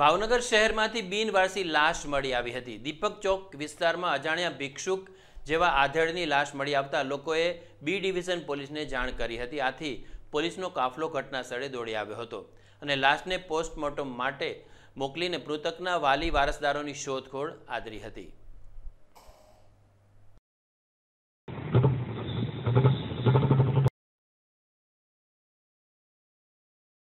ભાવનગર શહેરમાંથી બીન વાર્સી লাশ મળી આવી હતી દીપક ચોક વિસ્તારમાં અજાણ્યા ભિક્ષુક જેવા આધળની লাশ મળી આવતા લોકોએ બી ડિવિઝન પોલીસને જાણ કરી હતી આથી પોલીસનો કાફલો ઘટના સ્થળે દોડી આવ્યો હતો અને লাশને પોસ્ટમોર્ટમ માટે મોકલીને મૃતકના વાલી વારસદારોની શోధખોળ આદરી હતી